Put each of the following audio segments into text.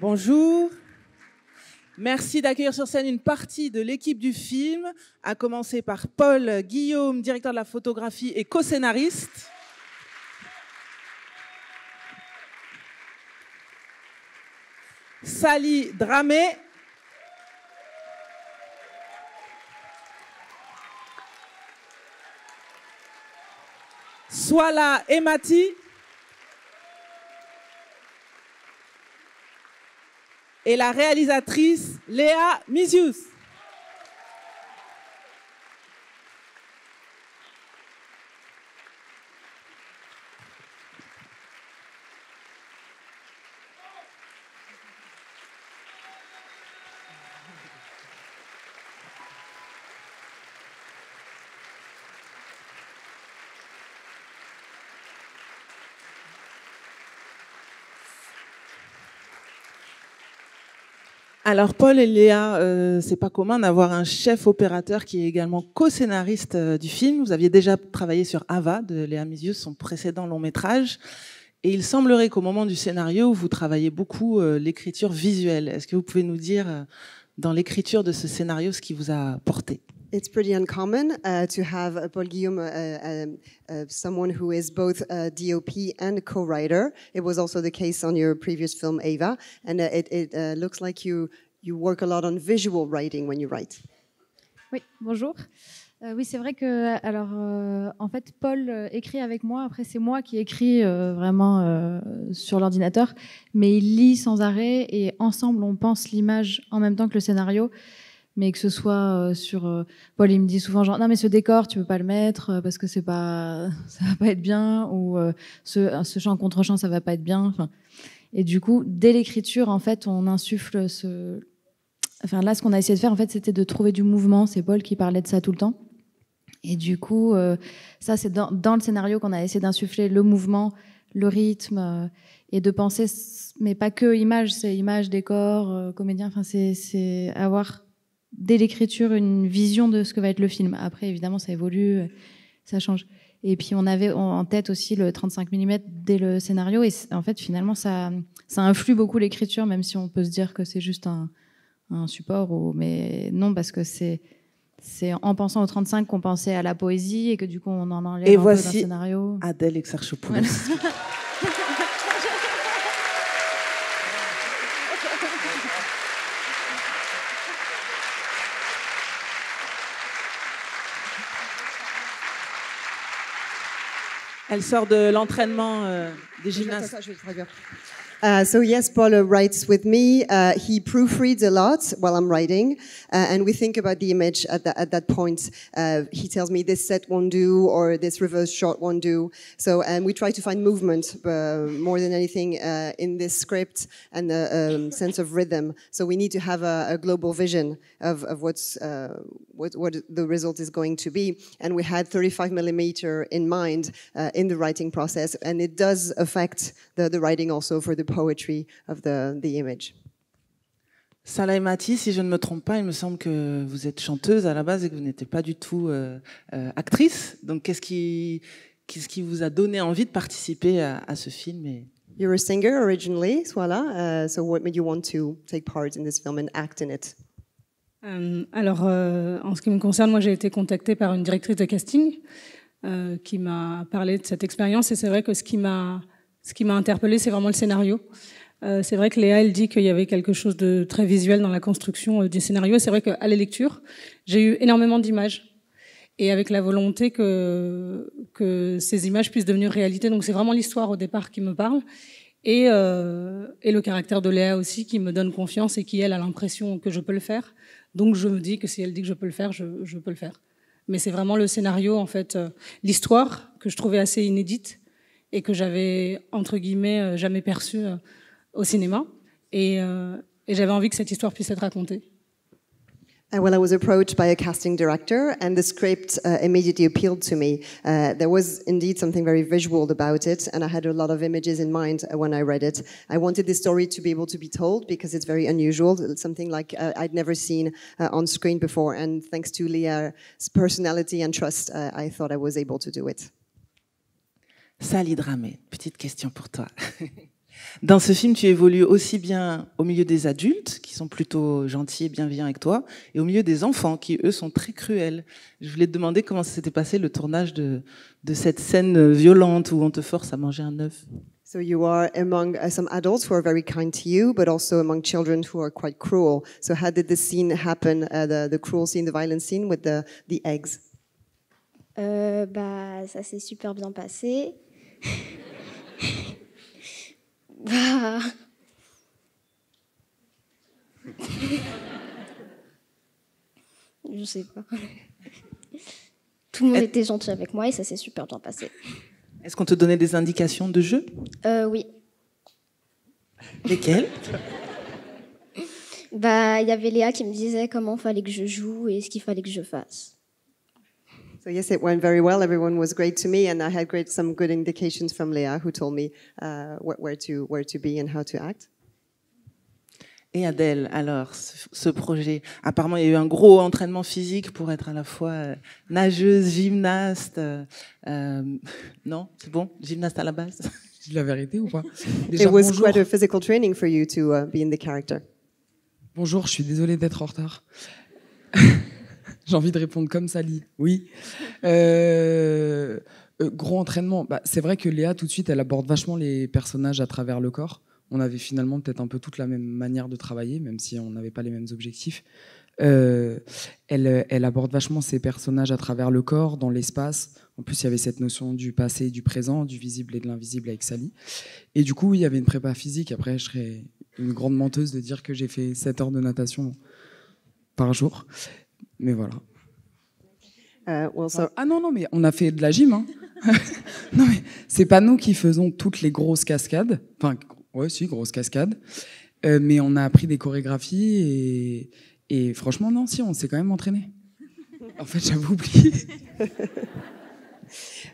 Bonjour. Merci d'accueillir sur scène une partie de l'équipe du film, à commencer par Paul Guillaume, directeur de la photographie et co-scénariste. Sally Dramé. Swala Emati. et la réalisatrice Léa Misius. Alors Paul et Léa, euh, c'est pas commun d'avoir un chef opérateur qui est également co-scénariste euh, du film. Vous aviez déjà travaillé sur Ava de Léa Misius, son précédent long métrage. Et il semblerait qu'au moment du scénario, vous travaillez beaucoup euh, l'écriture visuelle. Est-ce que vous pouvez nous dire, dans l'écriture de ce scénario, ce qui vous a porté It's pretty uncommon uh, to have uh, Paul Guillaume, uh, um, someone who is both DOP and co-writer. It was also the case on your previous film, Ava, and it, it looks like you you work a lot on visual writing when you write. Oui, bonjour. Euh, oui, c'est vrai que alors euh, en fait Paul euh, écrit avec moi. Après c'est moi qui écris vraiment sur l'ordinateur, mais il lit sans arrêt et ensemble on pense l'image en même temps que le scénario mais que ce soit euh, sur euh, Paul il me dit souvent genre non mais ce décor tu peux pas le mettre euh, parce que c'est pas ça va pas être bien ou ce, ce chant contre chant ça va pas être bien et du coup dès l'écriture en fait on insuffle ce enfin là ce qu'on a essayé de faire en fait c'était de trouver du mouvement c'est Paul qui parlait de ça tout le temps et du coup ça c'est dans, dans le scénario qu'on a essayé d'insuffler le mouvement le rythme et de penser mais pas que image c'est image décor comédien enfin c'est avoir dès l'écriture une vision de ce que va être le film. Après, évidemment, ça évolue, ça change. Et puis on avait en tête aussi le 35 mm dès le scénario. Et en fait, finalement, ça, ça influe beaucoup l'écriture, même si on peut se dire que c'est juste un, support. Mais non, parce que c'est c'est en pensant au 35 qu'on pensait à la poésie et que du coup on en enlève un voici peu scénario. Adèle Exarchopoulos. Elle sort de l'entraînement euh, des gymnastes. Uh, so yes, Paulo uh, writes with me. Uh, he proofreads a lot while I'm writing, uh, and we think about the image at, the, at that point. Uh, he tells me this set won't do, or this reverse shot won't do. So, and we try to find movement more than anything in this script and a um, sense of rhythm. So we need to have a, a global vision of, of what's what, what the result is going to be. And we had 35 millimeter in mind in the writing process, and it does affect the, the writing also for the poetry of the, the Salah et Mati, si je ne me trompe pas, il me semble que vous êtes chanteuse à la base et que vous n'étiez pas du tout euh, euh, actrice. Donc, qu'est-ce qui, ce qui vous a donné envie de participer à, ce film et... You're a singer originally, voilà. Euh, so, what made you want to take part in this film and act in it? alors, en ce qui me concerne, moi, j'ai été contactée par une directrice de casting qui m'a parlé de cette expérience. Et c'est vrai que ce qui m'a ce qui m'a interpellée, c'est vraiment le scénario. Euh, c'est vrai que Léa, elle dit qu'il y avait quelque chose de très visuel dans la construction euh, du scénario. C'est vrai qu'à la lecture, j'ai eu énormément d'images. Et avec la volonté que, que ces images puissent devenir réalité. Donc c'est vraiment l'histoire au départ qui me parle. Euh, et, le caractère de Léa aussi qui me donne confiance et qui, elle, a l'impression que je peux le faire. Donc je me dis que si elle dit que je peux le faire, je peux le faire. Mais c'est vraiment le scénario, en fait, l'histoire que je trouvais assez inédite et que j'avais, entre guillemets, euh, jamais perçu euh, au cinéma. Et, euh, et j'avais envie que cette histoire puisse être racontée. And well, I was approached by a casting director, and the script uh, immediately appealed to me. Uh, there was indeed something very visual about it, and I had a lot of images in mind uh, when I read it. I wanted this story to be able to be told because it's very unusual, something like uh, I'd never seen on screen before. And thanks to Leah's personality and trust, I thought I was able to do it. Sally Dramé, petite question pour toi. Dans ce film, tu évolues aussi bien au milieu des adultes, qui sont plutôt gentils et bienveillants avec toi, et au milieu des enfants, qui eux sont très cruels. Je voulais te demander comment s'était passé le tournage de, cette scène violente où on te force à manger un œuf. So you are among uh, some adults who are very kind to you, but also among children who are quite cruel. So how did the scene happen, uh, the, the cruel scene, the violent scene with the, eggs? Euh, bah, ça s'est super bien passé. Ah. Je sais pas. Tout le monde était gentil avec moi et ça s'est super bien passé. Est-ce qu'on te donnait des indications de jeu euh, Oui. Lesquelles Bah, il y avait Léa qui me disait comment fallait que je joue et ce qu'il fallait que je fasse. So yes, it went very well. Everyone was great to me, and I had great some good indications from Léa, who told me où uh, where to where to be and how to act. Et Adèle, alors, ce projet, apparemment, il y a eu un gros entraînement physique pour être à la fois euh, nageuse, gymnaste. Euh, euh, non, c'est bon, gymnaste à la base. Je dis la vérité ou pas Déjà, It was bonjour. quite a physical training for you to uh, be in the character. Bonjour, je suis désolée d'être en retard. J'ai envie de répondre comme Sally. Oui. Euh, euh, gros entraînement. Bah, c'est vrai que Léa, tout de suite, elle aborde vachement les personnages à travers le corps. On avait finalement peut-être un peu toute la même manière de travailler, même si on n'avait pas les mêmes objectifs. Euh, elle, elle, aborde vachement ses personnages à travers le corps, dans l'espace. En plus, il y avait cette notion du passé et du présent, du visible et de l'invisible avec Sally. Et du coup, il y avait une prépa physique. Après, je serais une grande menteuse de dire que j'ai fait 7 heures de natation par jour. Mais voilà. Euh, ah non, non, mais on a fait de la gym. Hein. non, mais c'est pas nous qui faisons toutes les grosses cascades. Enfin, ouais, si, grosses cascades. Euh, mais on a appris des chorégraphies et, et franchement, non, si, on s'est quand même entraîné. En fait, j'avais oublié.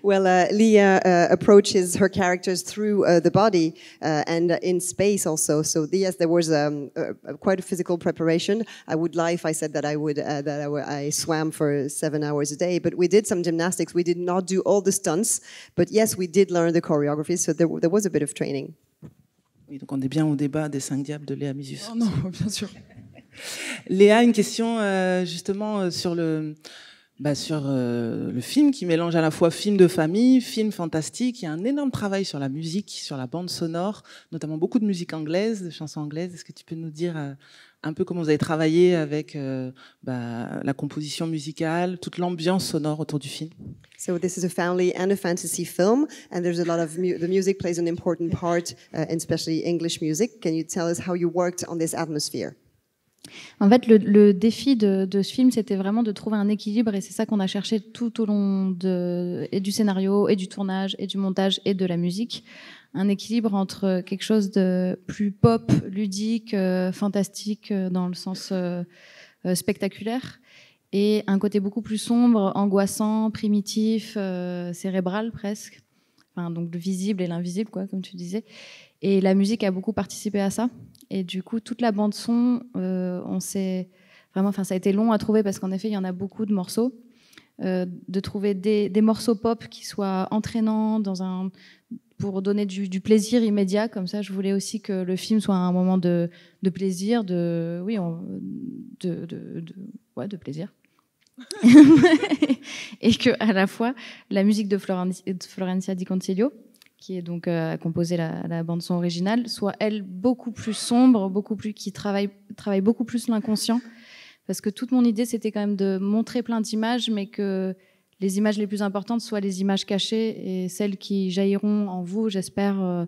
well, uh, Leah uh, approaches her characters through uh, the body uh, and in space also. So yes, there was um, a, a quite a physical preparation. I would lie if I said that I would uh, that I, w- I swam for seven hours a day, but we did some gymnastics. We did not do all the stunts, but yes, we did learn the choreography. So there, there was a bit of training. Oui, donc on est bien au débat des cinq diables de Léa Misus. Oh non, bien sûr. Léa, une question euh, justement euh, sur le Bah, sur euh, le film qui mélange à la fois film de famille, film fantastique. Il y a un énorme travail sur la musique, sur la bande sonore, notamment beaucoup de musique anglaise, de chansons anglaises. Est-ce que tu peux nous dire euh, un peu comment vous avez travaillé avec euh, bah, la composition musicale, toute l'ambiance sonore autour du film So this is a family and a fantasy film, and there's a lot of the music plays an important part, uh, especially English music. Can you tell us how you worked on this atmosphere en fait, le, défi de, ce film, c'était vraiment de trouver un équilibre, et c'est ça qu'on a cherché tout au long du scénario, et du tournage, et du montage, et de la musique. Un équilibre entre quelque chose de plus pop, ludique, euh, fantastique, euh, dans le sens euh, spectaculaire, et un côté beaucoup plus sombre, angoissant, primitif, cérébral presque. Enfin, donc le visible et l'invisible, quoi, comme tu disais. Et la musique a beaucoup participé à ça. Et du coup, toute la bande son, euh, on vraiment, enfin, ça a été long à trouver parce qu'en effet, il y en a beaucoup de morceaux. Euh, de trouver des, morceaux pop qui soient entraînants dans un, pour donner du, plaisir immédiat. Comme ça, je voulais aussi que le film soit un moment de, plaisir, de, oui, de, de, de, ouais, de plaisir. et que à la fois la musique de, Florencia Di Concilio qui est donc euh, composé la, bande son originale, soit elle beaucoup plus sombre, beaucoup plus qui travaille travaille beaucoup plus l'inconscient, parce que toute mon idée c'était quand même de montrer plein d'images, mais que les images les plus importantes soient les images cachées et celles qui jailliront en vous, j'espère, euh,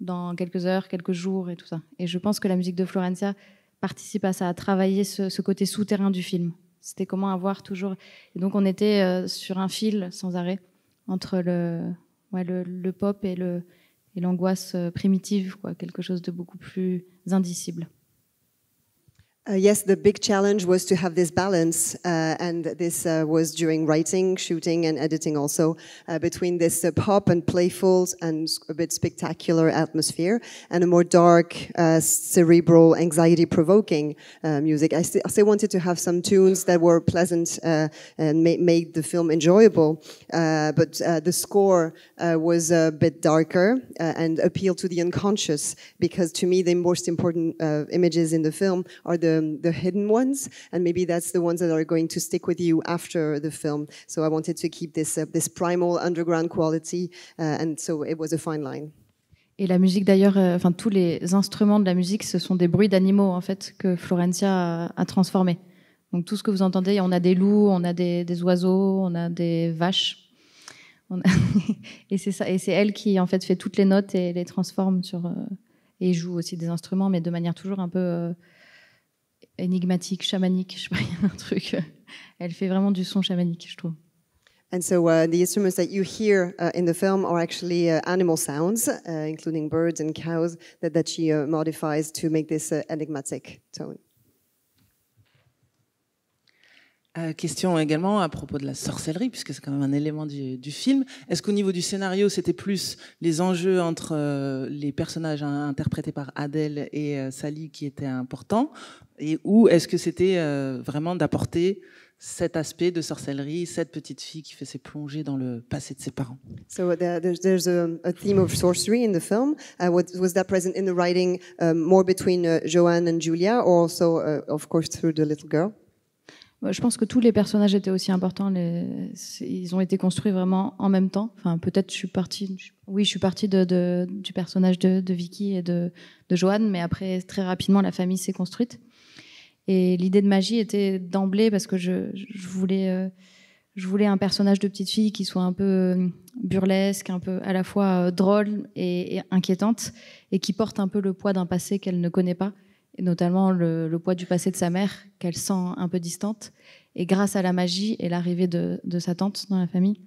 dans quelques heures, quelques jours et tout ça. Et je pense que la musique de Florencia participe à ça, à travailler ce, côté souterrain du film. C'était comment avoir toujours. Et donc on était euh, sur un fil sans arrêt entre le le, pop et l'angoisse euh, primitive, quoi, quelque chose de beaucoup plus indicible. Uh, yes, the big challenge was to have this balance, uh, and this uh, was during writing, shooting, and editing also, uh, between this uh, pop and playful and a bit spectacular atmosphere and a more dark, uh, cerebral, anxiety provoking music. I, st I, still wanted to have some tunes that were pleasant and ma made the film enjoyable, but the score was a bit darker and appealed to the unconscious because to me, the most important images in the film are the Um, the, hidden ones, and maybe that's the ones that are going film. So I wanted to keep this uh, underground quality, uh, and so fine Et la musique d'ailleurs, euh, enfin tous les instruments de la musique, ce sont des bruits d'animaux en fait que Florencia a, transformé. Donc tout ce que vous entendez, on a des loups, on a des, oiseaux, on a des vaches. et c'est ça, et c'est elle qui en fait fait toutes les notes et les transforme sur euh, et joue aussi des instruments, mais de manière toujours un peu euh, énigmatique, chamanique, je sais pas, il y a un truc. Elle fait vraiment du son chamanique, je trouve. And so uh, the instruments that you hear uh, in the film are actually uh, animal sounds, uh, including birds and cows, that, that she uh, modifies to make this uh, enigmatic tone. Euh, question également à propos de la sorcellerie, puisque c'est quand même un élément du, film. Est-ce qu'au niveau du scénario, c'était plus les enjeux entre euh, les personnages interprétés par Adèle et euh, Sally qui étaient importants, et, ou est-ce que c'était vraiment d'apporter cet aspect de sorcellerie, cette petite fille qui fait ses plongées dans le passé de ses parents. So uh, a, theme of sorcery in the film. Uh, was, that present in the writing um, more between uh, Joanne and Julia, or also, of course, through the little girl? Je pense que tous les personnages étaient aussi importants. Les... Ils ont été construits vraiment en même temps. Enfin, peut-être je suis partie. Oui, je suis partie du personnage de, Vicky et de, de Joanne, mais après très rapidement la famille s'est construite. Et l'idée de magie était d'emblée parce que je, euh, voulais. un personnage de petite fille qui soit un peu euh, burlesque, un peu à la fois euh, drôle et inquiétante, et qui porte un peu le poids d'un passé qu'elle ne connaît pas notamment le, poids du passé de sa mère qu'elle sent un peu distante. Et grâce à la magie et l'arrivée de, sa tante dans la famille,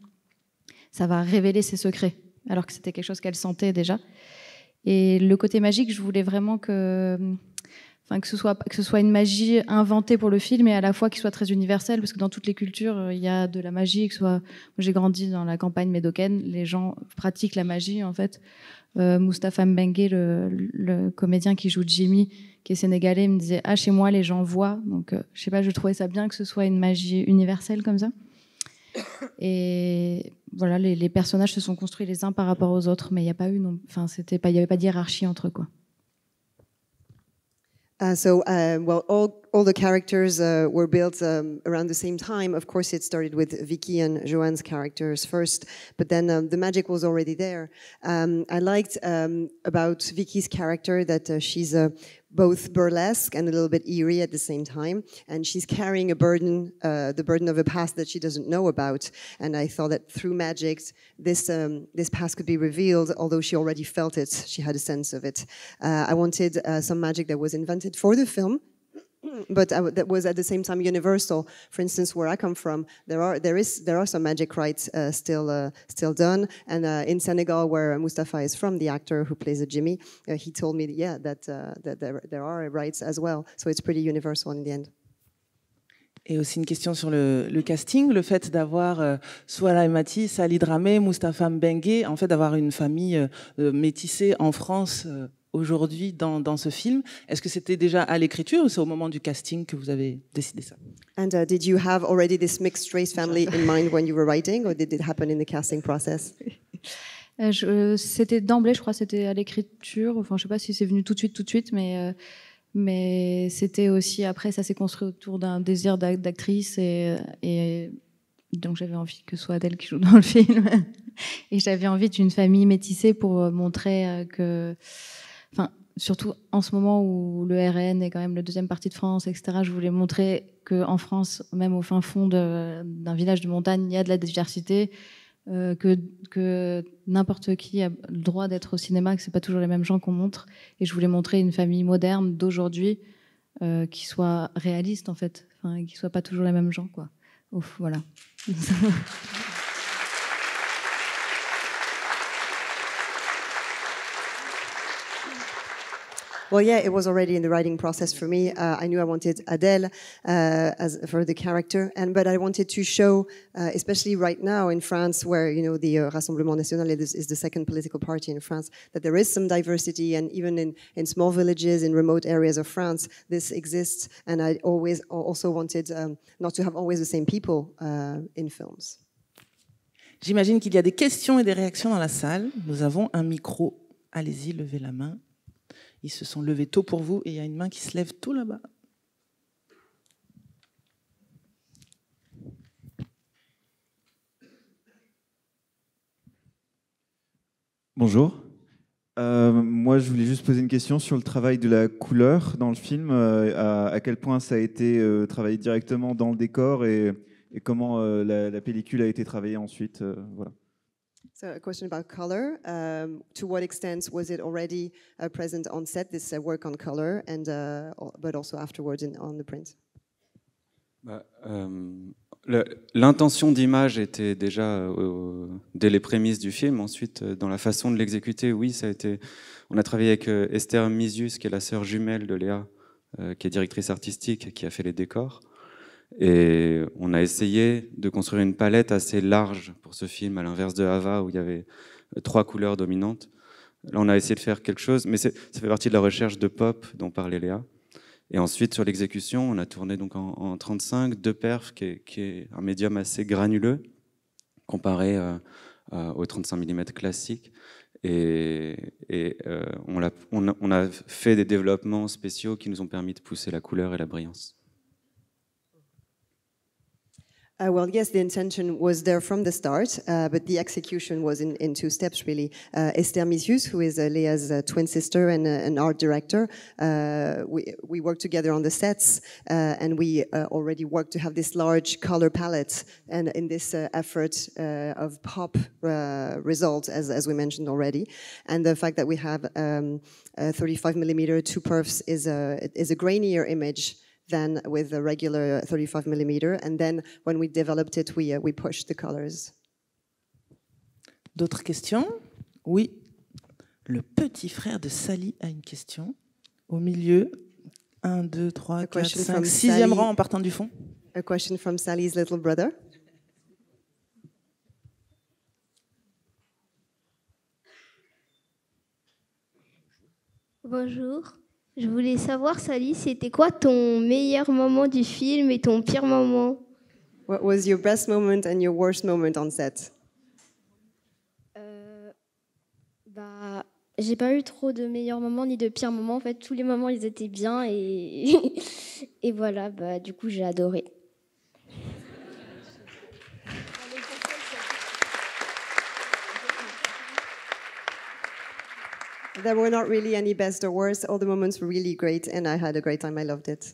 ça va révéler ses secrets, alors que c'était quelque chose qu'elle sentait déjà. Et le côté magique, je voulais vraiment que, enfin, que, ce soit, une magie inventée pour le film et à la fois qu'il soit très universel, parce que dans toutes les cultures, euh, il y a de la magie. Que soit, j'ai grandi dans la campagne médocaine, les gens pratiquent la magie en fait. Euh, Mustapha Mbengue, le, comédien qui joue Jimmy, qui est sénégalais, me disait Ah, chez moi, les gens voient. Donc, euh, je sais pas, je trouvais ça bien que ce soit une magie universelle comme ça. Et voilà, les, personnages se sont construits les uns par rapport aux autres, mais il n'y a pas eu, non, enfin, c'était pas, il n'y avait pas d'hiérarchie entre quoi. Uh, so, um, well, all, all the characters uh, were built um, around the same time. Of course, it started with Vicky and Joanne's characters first, but then um, the magic was already there. Um, I liked um, about Vicky's character that uh, she's a both burlesque and a little bit eerie at the same time. And she's carrying a burden, uh, the burden of a past that she doesn't know about. And I thought that through magic, this um, this past could be revealed, although she already felt it. She had a sense of it. Uh, I wanted uh, some magic that was invented for the film but that was at the same time universal. For instance, where I come from, there are there is there are some magic rites uh, still uh, still done. And uh, in Senegal, where Mustafa is from, the actor who plays the Jimmy, uh, he told me, yeah, that uh, that there, there are rites as well. So it's pretty universal in the end. Et aussi une question sur le, le casting, le fait d'avoir euh, Souala Emati, Salid Dramé, Mustapha Mbengue, en fait d'avoir une famille euh, euh métissée en France. Euh aujourd'hui dans, dans, ce film. Est-ce que c'était déjà à l'écriture ou c'est au moment du casting que vous avez décidé ça And uh, did you have already this mixed race family in mind when you were writing or did it happen in the casting process euh, C'était d'emblée, je crois, c'était à l'écriture. Enfin, je sais pas si c'est venu tout de suite, tout de suite, mais euh, mais c'était aussi après, ça s'est construit autour d'un désir d'actrice et, euh, et donc j'avais envie que ce soit Adèle qui joue dans le film. Et j'avais envie d'une famille métissée pour montrer que enfin, surtout en ce moment où le RN est quand même le deuxième parti de France, etc., je voulais montrer qu'en France, même au fin fond d'un village de montagne, il y a de la diversité, euh, que, que n'importe qui a le droit d'être au cinéma, que ce pas toujours les mêmes gens qu'on montre. Et je voulais montrer une famille moderne d'aujourd'hui euh, qui soit réaliste, en fait, enfin, qui ne soit pas toujours les mêmes gens. Quoi. Ouf, voilà. Well, yeah, it was already in the writing process for me. Uh, I knew I wanted Adele uh, as for the character, and but I wanted to show, uh, especially right now in France, where you know the uh, Rassemblement National is, is, the second political party in France, that there is some diversity, and even in in small villages, in remote areas of France, this exists. And I always also wanted um, not to have always the same people uh, in films. J'imagine qu'il y a des questions et des réactions dans la salle. Nous avons un micro. Allez-y, levez la main. Ils se sont levés tôt pour vous et il y a une main qui se lève tout là-bas. Bonjour. Euh, moi, je voulais juste poser une question sur le travail de la couleur dans le film. Euh, à, quel point ça a été euh, travaillé directement dans le décor et, comment la, pellicule a été travaillée ensuite voilà a question about color. Um, to what extent was it already uh, present on set, this uh, work on color, and uh, but also afterwards on the print? Bah, euh, L'intention d'image était déjà euh, dès les prémices du film. Ensuite, euh, dans la façon de l'exécuter, oui, ça a été. On a travaillé avec Esther Misius, qui est la sœur jumelle de Léa, qui est directrice artistique, qui a fait les décors. Et on a essayé de construire une palette assez large pour ce film, à l'inverse de Hava, où il y avait trois couleurs dominantes. Là, on a essayé de faire quelque chose, mais ça fait partie de la recherche de pop dont parlait Léa. Et ensuite, sur l'exécution, on a tourné donc en, 35, deux perfs, qui est, un médium assez granuleux, comparé euh, au 35 mm classique. Et, euh, on, on a fait des développements spéciaux qui nous ont permis de pousser la couleur et la brillance. Uh, well, yes, the intention was there from the start, uh, but the execution was in, in two steps, really. Uh, Esther Misius, who is uh, Leah's uh, twin sister and uh, an art director, we, we worked together on the sets, and we already worked to have this large color palette. And in this effort of pop results, as, as we mentioned already, and the fact that we have um, 35 millimeter two perfs is a, is a grainier image. than with the regular 35 millimeter. And then when we developed it, we, uh, we pushed the colors. D'autres questions Oui. Le petit frère de Sally a une question. Au milieu, 1, 2, 3, 4, 5, 6e rang en partant du fond. A question from Sally's little brother. Bonjour. Je voulais savoir, Sally, c'était quoi ton meilleur moment du film et ton pire moment What was your moment and your worst moment on set euh, bah, j'ai pas eu trop de meilleurs moments ni de pires moments. En fait, tous les moments, ils étaient bien et, et voilà. Bah, du coup, j'ai adoré. there were not really any best or worst. All the moments were really great, and I had a great time. I loved it.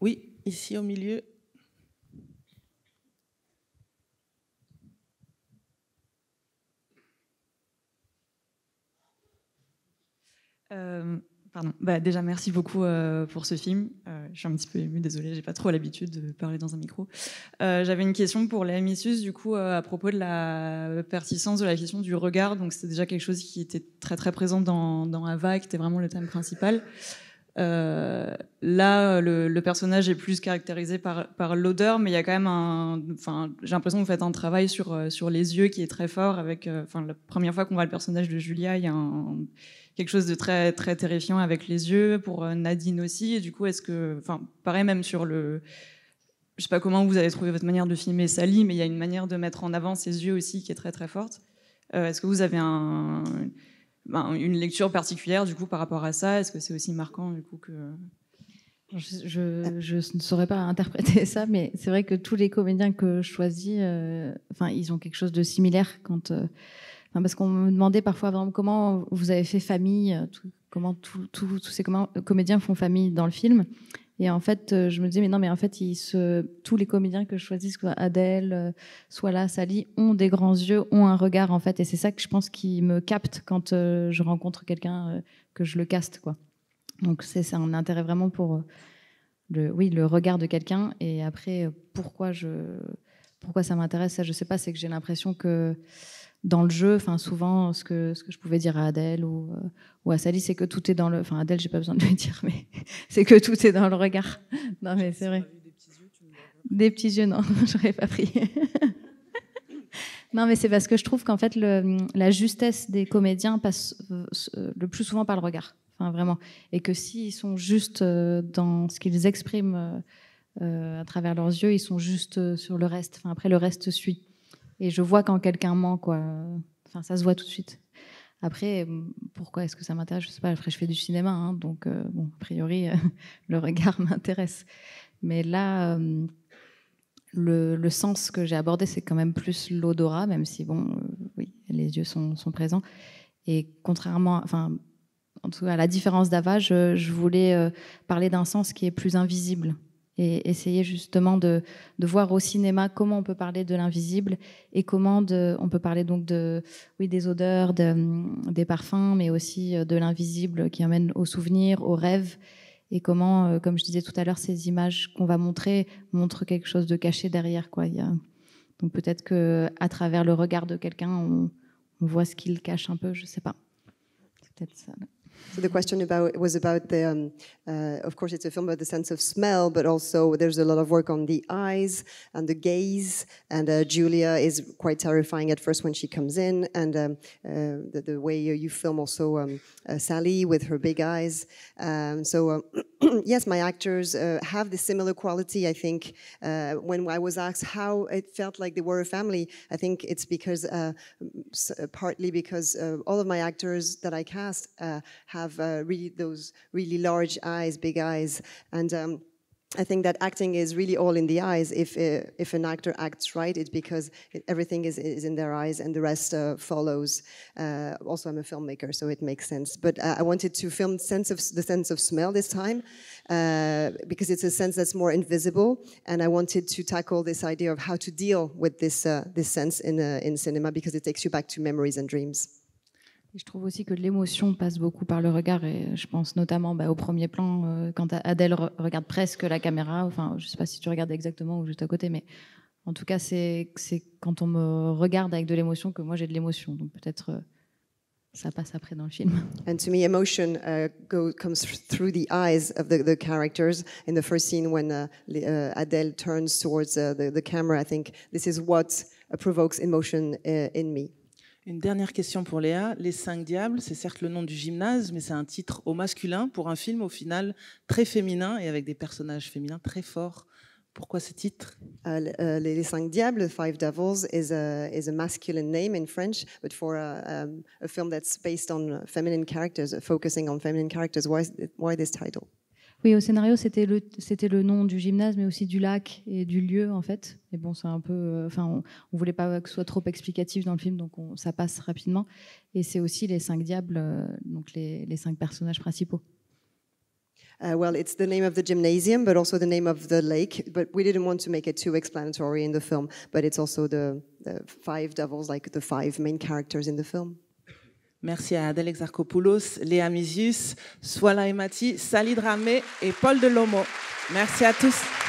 Oui, ici au milieu. Euh, Pardon. Bah, déjà, merci beaucoup euh, pour ce film. Euh, je suis un petit peu émue, désolée, j'ai pas trop l'habitude de parler dans un micro. Euh, j'avais une question pour les missus, du coup, à propos de la persistance de la question du regard. Donc, c'était déjà quelque chose qui était très très présent dans, dans Ava, qui était vraiment le thème principal. là, le, personnage est plus caractérisé par, par l'odeur, mais il y a quand même un. Enfin, j'ai l'impression que vous faites un travail sur, sur les yeux qui est très fort. Avec, enfin, la première fois qu'on voit le personnage de Julia, il y a un quelque chose de très très terrifiant avec les yeux pour euh, Nadine aussi. Et du coup, est-ce que, enfin, pareil même sur le, je sais pas comment vous avez trouvé votre manière de filmer Sally, mais il y a une manière de mettre en avant ses yeux aussi qui est très très forte. Euh, est-ce que vous avez un, ben, une lecture particulière du coup par rapport à ça Est-ce que c'est aussi marquant du coup que je, ne saurais pas interpréter ça, mais c'est vrai que tous les comédiens que je choisis, euh, enfin, ils ont quelque chose de similaire quand parce qu'on me demandait parfois comment vous avez fait famille, euh, comment tous ces comédiens font famille dans le film. Et en fait, euh, je me disais, mais non, mais en fait, se... tous les comédiens que je choisis, soit Adèle, euh, soit là, Sally, ont des grands yeux, ont un regard, en fait. Et c'est ça que je pense qui me capte quand je rencontre quelqu'un, que je le caste, quoi. Donc, c'est un intérêt vraiment pour le, oui, le regard de quelqu'un. Et après, pourquoi, je, pourquoi ça m'intéresse, ça, je sais pas, c'est que j'ai l'impression que dans le jeu. Enfin, souvent, ce que, ce que je pouvais dire à Adèle ou, euh, ou à Sally, c'est que tout est dans le. Enfin, Adèle, j'ai pas besoin de le dire, mais c'est que tout est dans le regard. Non, mais c'est vrai. Des petits, yeux, tu des petits non, j'aurais pas pris. non, mais c'est parce que je trouve qu'en fait, le, la justesse des comédiens passe euh, le plus souvent par le regard. Enfin, vraiment. Et que s'ils sont justes euh, dans ce qu'ils expriment à travers leurs yeux, ils sont justes sur le reste. Enfin, après, le reste suit. Et je vois quand quelqu'un ment, quoi. Enfin, ça se voit tout de suite. Après, pourquoi est-ce que ça m'intéresse Je sais pas. Après, je fais du cinéma, hein, donc euh, a priori, euh, le regard m'intéresse. Mais là, euh, le, sens que j'ai abordé, c'est quand même plus l'odorat, même si bon, oui, les yeux sont, présents. Et contrairement, enfin, en tout cas, à la différence d'Ava, je voulais parler d'un sens qui est plus invisible et essayer justement de, de, voir au cinéma comment on peut parler de l'invisible et comment on peut parler donc de oui des odeurs, mm, des parfums, mais aussi euh, de l'invisible qui amène au souvenir, au rêve et comment, euh, comme je disais tout à l'heure, ces images qu'on va montrer montrent quelque chose de caché derrière quoi. Il y a, donc peut-être que à travers le regard de quelqu'un, on, voit ce qu'il cache un peu, je sais pas. C'est peut-être ça. So the question about was about the, um, uh, of course, it's a film about the sense of smell, but also there's a lot of work on the eyes and the gaze. And uh, Julia is quite terrifying at first when she comes in, and um, uh, the, the, way you film also um, uh, Sally with her big eyes. Um, so. Um, yes, my actors uh, have this similar quality. I think uh, when I was asked how it felt like they were a family, I think it's because uh, uh partly because uh, all of my actors that I cast uh, have really those really large eyes, big eyes, and. Um, I think that acting is really all in the eyes. If uh, if an actor acts right, it's because it, everything is, is in their eyes, and the rest uh, follows. Uh, also, I'm a filmmaker, so it makes sense. But uh, I wanted to film sense of the sense of smell this time, uh, because it's a sense that's more invisible, and I wanted to tackle this idea of how to deal with this uh, this sense in in cinema because it takes you back to memories and dreams. je trouve aussi que l'émotion passe beaucoup par le regard, et je pense notamment bah, au premier plan, euh, quand Adèle regarde presque la caméra, enfin, je ne sais pas si tu regardes exactement ou juste à côté, mais en tout cas, c'est quand on me regarde avec de l'émotion que moi j'ai de l'émotion. Donc peut-être euh, ça passe après dans le film. Et pour moi emotion vient uh, comes through the eyes of the, characters. In the first scene, when uh, uh, Adele turns towards uh, the, the, camera, I think this is what provokes emotion uh, in me. Une dernière question pour Léa. Les Cinq Diables, c'est certes le nom du gymnase, mais c'est un titre au masculin pour un film au final très féminin et avec des personnages féminins très forts. Pourquoi ce titre euh, euh, Les Cinq Diables, Five Devils, is a, is a masculine name in French, but for a, um, film that's based on feminine characters, focusing on feminine characters, why, why this title oui, au scénario, c'était le, c'était le nom du gymnase, mais aussi du lac et du lieu, en fait. Mais bon, c'est un peu. Euh, enfin, on, ne voulait pas que ce soit trop explicatif dans le film, donc ça passe rapidement. Et c'est aussi les cinq diables, euh, donc les, les, cinq personnages principaux. Uh, well, it's the name of the gymnasium, but also the name of the lake. But we didn't want to make it too explanatory in the film. But it's also the, the five devils, like the five main characters in the film. Merci à Adèle Exarchopoulos, Léa Misius, Swala Emati, Salid Ramé et Paul Delomo. Merci à tous.